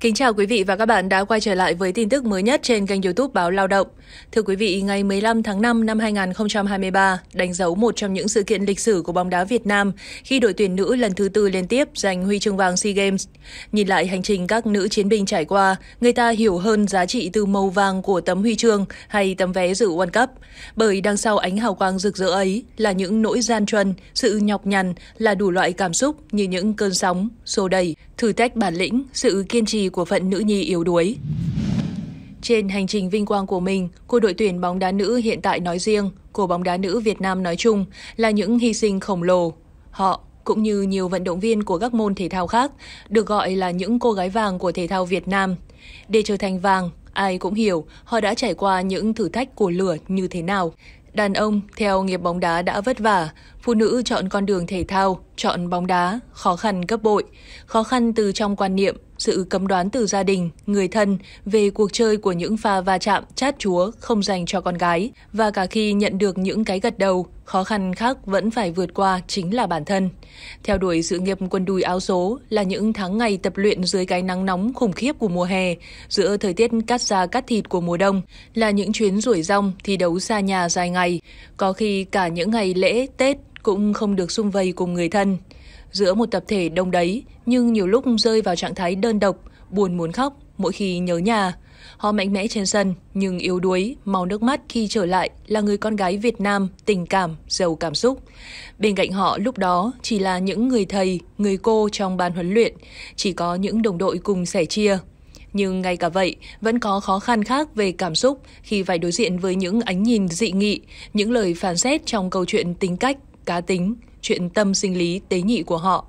Kính chào quý vị và các bạn đã quay trở lại với tin tức mới nhất trên kênh YouTube báo Lao động. Thưa quý vị, ngày 15 tháng 5 năm 2023 đánh dấu một trong những sự kiện lịch sử của bóng đá Việt Nam khi đội tuyển nữ lần thứ tư liên tiếp giành huy chương vàng SEA Games. Nhìn lại hành trình các nữ chiến binh trải qua, người ta hiểu hơn giá trị từ màu vàng của tấm huy chương hay tấm vé dự World Cup, bởi đằng sau ánh hào quang rực rỡ ấy là những nỗi gian truân, sự nhọc nhằn, là đủ loại cảm xúc như những cơn sóng, sô đầy, thử thách bản lĩnh, sự kiên trì của phận nữ nhi yếu đuối. Trên hành trình vinh quang của mình, cô đội tuyển bóng đá nữ hiện tại nói riêng, cô bóng đá nữ Việt Nam nói chung là những hy sinh khổng lồ. Họ cũng như nhiều vận động viên của các môn thể thao khác, được gọi là những cô gái vàng của thể thao Việt Nam. Để trở thành vàng, ai cũng hiểu họ đã trải qua những thử thách của lửa như thế nào. Đàn ông theo nghiệp bóng đá đã vất vả, phụ nữ chọn con đường thể thao, chọn bóng đá, khó khăn gấp bội. Khó khăn từ trong quan niệm, sự cấm đoán từ gia đình, người thân về cuộc chơi của những pha va chạm chát chúa không dành cho con gái. Và cả khi nhận được những cái gật đầu, khó khăn khác vẫn phải vượt qua chính là bản thân. Theo đuổi sự nghiệp quân đùi áo số là những tháng ngày tập luyện dưới cái nắng nóng khủng khiếp của mùa hè, giữa thời tiết cắt da cắt thịt của mùa đông, là những chuyến rủi rong thi đấu xa nhà dài ngày, có khi cả những ngày lễ, Tết cũng không được xung vầy cùng người thân. Giữa một tập thể đông đấy, nhưng nhiều lúc rơi vào trạng thái đơn độc, buồn muốn khóc mỗi khi nhớ nhà. Họ mạnh mẽ trên sân nhưng yếu đuối, màu nước mắt khi trở lại là người con gái Việt Nam tình cảm, giàu cảm xúc. Bên cạnh họ lúc đó chỉ là những người thầy, người cô trong ban huấn luyện, chỉ có những đồng đội cùng sẻ chia. Nhưng ngay cả vậy, vẫn có khó khăn khác về cảm xúc khi phải đối diện với những ánh nhìn dị nghị, những lời phán xét trong câu chuyện tính cách cá tính, chuyện tâm sinh lý tế nhị của họ.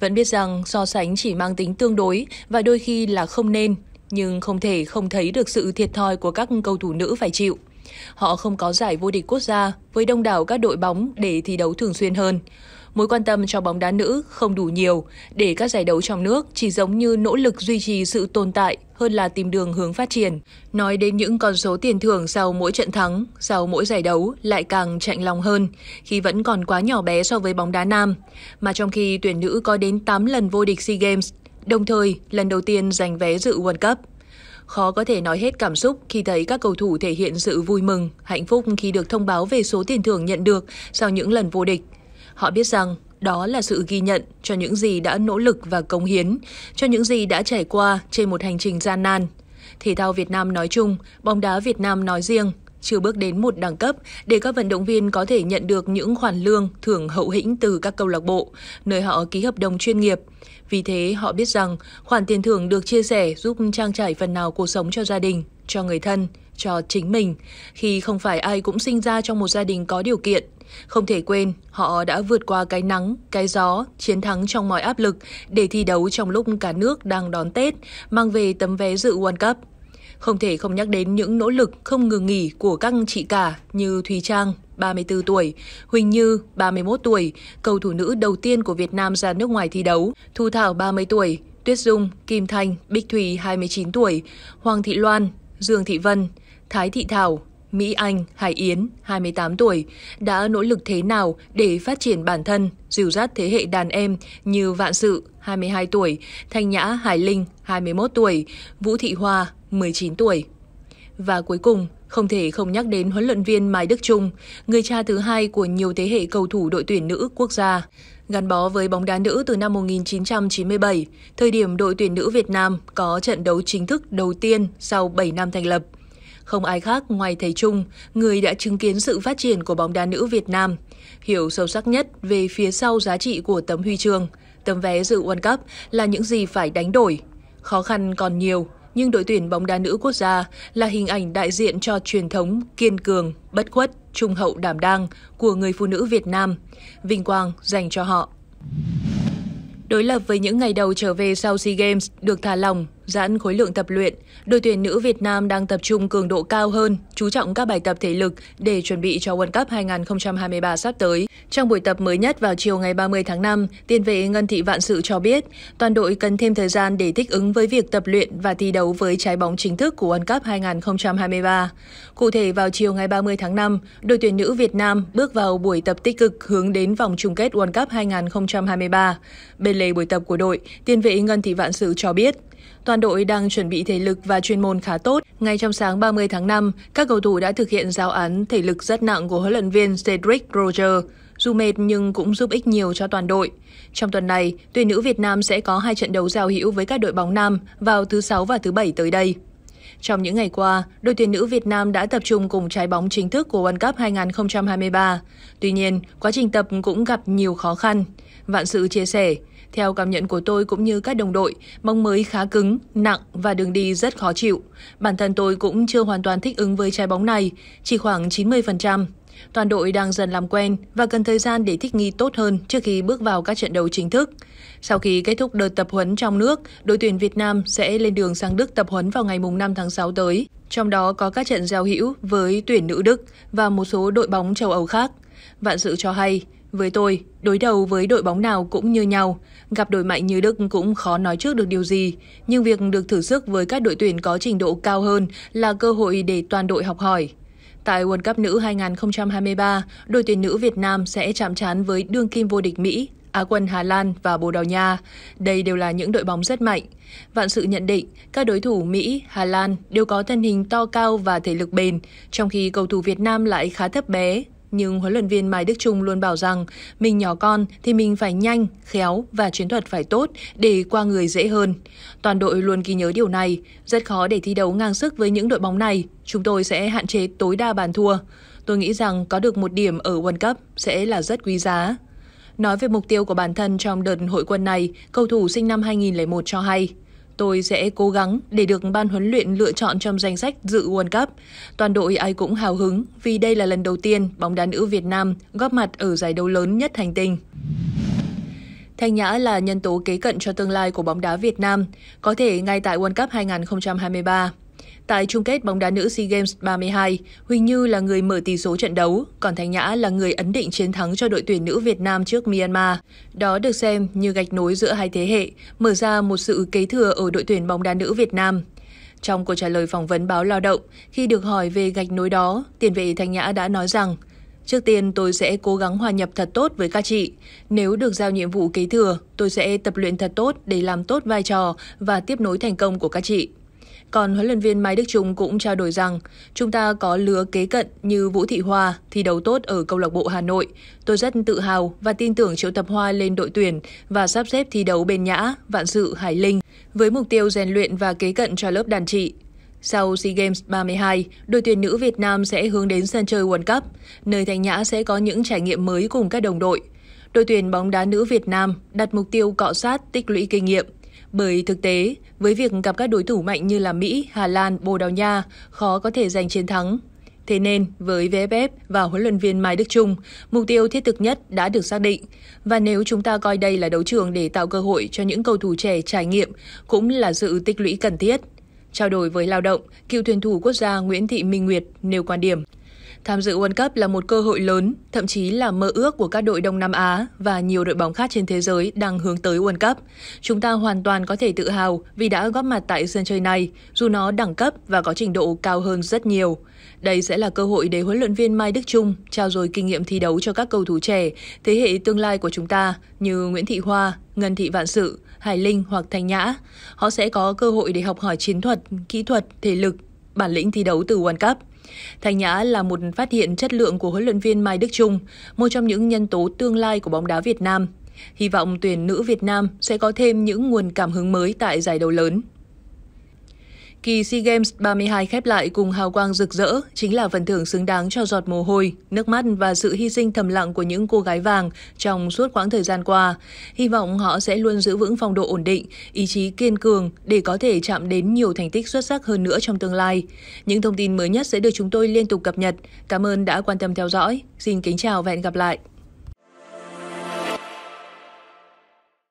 Vẫn biết rằng so sánh chỉ mang tính tương đối và đôi khi là không nên, nhưng không thể không thấy được sự thiệt thòi của các cầu thủ nữ phải chịu. Họ không có giải vô địch quốc gia với đông đảo các đội bóng để thi đấu thường xuyên hơn mối quan tâm cho bóng đá nữ không đủ nhiều để các giải đấu trong nước chỉ giống như nỗ lực duy trì sự tồn tại hơn là tìm đường hướng phát triển. Nói đến những con số tiền thưởng sau mỗi trận thắng, sau mỗi giải đấu lại càng chạnh lòng hơn khi vẫn còn quá nhỏ bé so với bóng đá nam, mà trong khi tuyển nữ có đến 8 lần vô địch SEA Games, đồng thời lần đầu tiên giành vé dự World Cup khó có thể nói hết cảm xúc khi thấy các cầu thủ thể hiện sự vui mừng, hạnh phúc khi được thông báo về số tiền thưởng nhận được sau những lần vô địch. Họ biết rằng đó là sự ghi nhận cho những gì đã nỗ lực và cống hiến, cho những gì đã trải qua trên một hành trình gian nan. Thể thao Việt Nam nói chung, bóng đá Việt Nam nói riêng chưa bước đến một đẳng cấp để các vận động viên có thể nhận được những khoản lương thưởng hậu hĩnh từ các câu lạc bộ, nơi họ ký hợp đồng chuyên nghiệp. Vì thế, họ biết rằng khoản tiền thưởng được chia sẻ giúp trang trải phần nào cuộc sống cho gia đình, cho người thân cho chính mình khi không phải ai cũng sinh ra trong một gia đình có điều kiện. Không thể quên, họ đã vượt qua cái nắng, cái gió, chiến thắng trong mọi áp lực để thi đấu trong lúc cả nước đang đón Tết, mang về tấm vé dự World Cup. Không thể không nhắc đến những nỗ lực không ngừng nghỉ của các chị cả như Thùy Trang, 34 tuổi, Huỳnh Như, 31 tuổi, cầu thủ nữ đầu tiên của Việt Nam ra nước ngoài thi đấu, Thu Thảo, 30 tuổi, Tuyết Dung, Kim Thanh, Bích Thùy, 29 tuổi, Hoàng Thị Loan, Dương Thị Vân, Thái Thị Thảo, Mỹ Anh, Hải Yến, 28 tuổi, đã nỗ lực thế nào để phát triển bản thân, dìu dắt thế hệ đàn em như Vạn Sự, 22 tuổi, Thanh Nhã Hải Linh, 21 tuổi, Vũ Thị Hoa, 19 tuổi. Và cuối cùng, không thể không nhắc đến huấn luyện viên Mai Đức Trung, người cha thứ hai của nhiều thế hệ cầu thủ đội tuyển nữ quốc gia. Gắn bó với bóng đá nữ từ năm 1997, thời điểm đội tuyển nữ Việt Nam có trận đấu chính thức đầu tiên sau 7 năm thành lập – không ai khác ngoài thầy Trung, người đã chứng kiến sự phát triển của bóng đá nữ Việt Nam, hiểu sâu sắc nhất về phía sau giá trị của tấm huy chương, tấm vé dự World Cup là những gì phải đánh đổi. Khó khăn còn nhiều, nhưng đội tuyển bóng đá nữ quốc gia là hình ảnh đại diện cho truyền thống kiên cường, bất khuất, trung hậu đảm đang của người phụ nữ Việt Nam, vinh quang dành cho họ. Đối lập với những ngày đầu trở về sau SEA Games được thả lỏng, giãn khối lượng tập luyện, đội tuyển nữ Việt Nam đang tập trung cường độ cao hơn, chú trọng các bài tập thể lực để chuẩn bị cho World Cup 2023 sắp tới. Trong buổi tập mới nhất vào chiều ngày 30 tháng 5, tiền vệ Ngân Thị Vạn Sự cho biết, toàn đội cần thêm thời gian để thích ứng với việc tập luyện và thi đấu với trái bóng chính thức của World Cup 2023. Cụ thể vào chiều ngày 30 tháng 5, đội tuyển nữ Việt Nam bước vào buổi tập tích cực hướng đến vòng chung kết World Cup 2023. Bên lề buổi tập của đội, tiền vệ Ngân Thị Vạn Sự cho biết, Toàn đội đang chuẩn bị thể lực và chuyên môn khá tốt. Ngay trong sáng 30 tháng 5, các cầu thủ đã thực hiện giáo án thể lực rất nặng của huấn luyện viên Cedric Roger. Dù mệt nhưng cũng giúp ích nhiều cho toàn đội. Trong tuần này, tuyển nữ Việt Nam sẽ có hai trận đấu giao hữu với các đội bóng nam vào thứ Sáu và thứ Bảy tới đây. Trong những ngày qua, đội tuyển nữ Việt Nam đã tập trung cùng trái bóng chính thức của World Cup 2023. Tuy nhiên, quá trình tập cũng gặp nhiều khó khăn. Vạn sự chia sẻ, theo cảm nhận của tôi cũng như các đồng đội, bóng mới khá cứng, nặng và đường đi rất khó chịu. Bản thân tôi cũng chưa hoàn toàn thích ứng với trái bóng này, chỉ khoảng 90%. Toàn đội đang dần làm quen và cần thời gian để thích nghi tốt hơn trước khi bước vào các trận đấu chính thức. Sau khi kết thúc đợt tập huấn trong nước, đội tuyển Việt Nam sẽ lên đường sang Đức tập huấn vào ngày 5 tháng 6 tới, trong đó có các trận giao hữu với tuyển nữ Đức và một số đội bóng châu Âu khác. Vạn sự cho hay, với tôi, đối đầu với đội bóng nào cũng như nhau, gặp đội mạnh như Đức cũng khó nói trước được điều gì, nhưng việc được thử sức với các đội tuyển có trình độ cao hơn là cơ hội để toàn đội học hỏi. Tại World Cup nữ 2023, đội tuyển nữ Việt Nam sẽ chạm trán với đương kim vô địch Mỹ, Á quân Hà Lan và Bồ Đào Nha. Đây đều là những đội bóng rất mạnh. Vạn sự nhận định, các đối thủ Mỹ, Hà Lan đều có thân hình to cao và thể lực bền, trong khi cầu thủ Việt Nam lại khá thấp bé, nhưng huấn luyện viên Mai Đức Trung luôn bảo rằng mình nhỏ con thì mình phải nhanh, khéo và chiến thuật phải tốt để qua người dễ hơn. Toàn đội luôn ghi nhớ điều này, rất khó để thi đấu ngang sức với những đội bóng này, chúng tôi sẽ hạn chế tối đa bàn thua. Tôi nghĩ rằng có được một điểm ở World Cup sẽ là rất quý giá. Nói về mục tiêu của bản thân trong đợt hội quân này, cầu thủ sinh năm 2001 cho hay – Tôi sẽ cố gắng để được ban huấn luyện lựa chọn trong danh sách dự World Cup. Toàn đội ai cũng hào hứng vì đây là lần đầu tiên bóng đá nữ Việt Nam góp mặt ở giải đấu lớn nhất hành tinh. Thanh Nhã là nhân tố kế cận cho tương lai của bóng đá Việt Nam, có thể ngay tại World Cup 2023. Tại chung kết bóng đá nữ SEA Games 32, Huỳnh Như là người mở tỷ số trận đấu, còn Thanh Nhã là người ấn định chiến thắng cho đội tuyển nữ Việt Nam trước Myanmar. Đó được xem như gạch nối giữa hai thế hệ, mở ra một sự kế thừa ở đội tuyển bóng đá nữ Việt Nam. Trong cuộc trả lời phỏng vấn báo Lao động, khi được hỏi về gạch nối đó, tiền vệ Thanh Nhã đã nói rằng Trước tiên tôi sẽ cố gắng hòa nhập thật tốt với các chị. Nếu được giao nhiệm vụ kế thừa, tôi sẽ tập luyện thật tốt để làm tốt vai trò và tiếp nối thành công của các chị. Còn huấn luyện viên Mai Đức Trung cũng trao đổi rằng, chúng ta có lứa kế cận như Vũ Thị Hoa thi đấu tốt ở câu lạc bộ Hà Nội. Tôi rất tự hào và tin tưởng Triệu Tập Hoa lên đội tuyển và sắp xếp thi đấu bên Nhã, Vạn Sự, Hải Linh với mục tiêu rèn luyện và kế cận cho lớp đàn trị. Sau SEA Games 32, đội tuyển nữ Việt Nam sẽ hướng đến sân chơi World Cup, nơi Thành Nhã sẽ có những trải nghiệm mới cùng các đồng đội. Đội tuyển bóng đá nữ Việt Nam đặt mục tiêu cọ sát, tích lũy kinh nghiệm, bởi thực tế, với việc gặp các đối thủ mạnh như là Mỹ, Hà Lan, Bồ Đào Nha, khó có thể giành chiến thắng. Thế nên, với VFF và huấn luyện viên Mai Đức Trung, mục tiêu thiết thực nhất đã được xác định. Và nếu chúng ta coi đây là đấu trường để tạo cơ hội cho những cầu thủ trẻ trải nghiệm, cũng là sự tích lũy cần thiết. Trao đổi với lao động, cựu thuyền thủ quốc gia Nguyễn Thị Minh Nguyệt nêu quan điểm. Tham dự World Cup là một cơ hội lớn, thậm chí là mơ ước của các đội Đông Nam Á và nhiều đội bóng khác trên thế giới đang hướng tới World Cup. Chúng ta hoàn toàn có thể tự hào vì đã góp mặt tại sân chơi này, dù nó đẳng cấp và có trình độ cao hơn rất nhiều. Đây sẽ là cơ hội để huấn luyện viên Mai Đức Trung trao dồi kinh nghiệm thi đấu cho các cầu thủ trẻ, thế hệ tương lai của chúng ta như Nguyễn Thị Hoa, Ngân Thị Vạn Sự, Hải Linh hoặc Thanh Nhã. Họ sẽ có cơ hội để học hỏi chiến thuật, kỹ thuật, thể lực, bản lĩnh thi đấu từ World Cup. Thành Nhã là một phát hiện chất lượng của huấn luyện viên Mai Đức Trung, một trong những nhân tố tương lai của bóng đá Việt Nam. Hy vọng tuyển nữ Việt Nam sẽ có thêm những nguồn cảm hứng mới tại giải đấu lớn. Kỳ SEA Games 32 khép lại cùng hào quang rực rỡ chính là phần thưởng xứng đáng cho giọt mồ hôi, nước mắt và sự hy sinh thầm lặng của những cô gái vàng trong suốt quãng thời gian qua. Hy vọng họ sẽ luôn giữ vững phong độ ổn định, ý chí kiên cường để có thể chạm đến nhiều thành tích xuất sắc hơn nữa trong tương lai. Những thông tin mới nhất sẽ được chúng tôi liên tục cập nhật. Cảm ơn đã quan tâm theo dõi. Xin kính chào và hẹn gặp lại.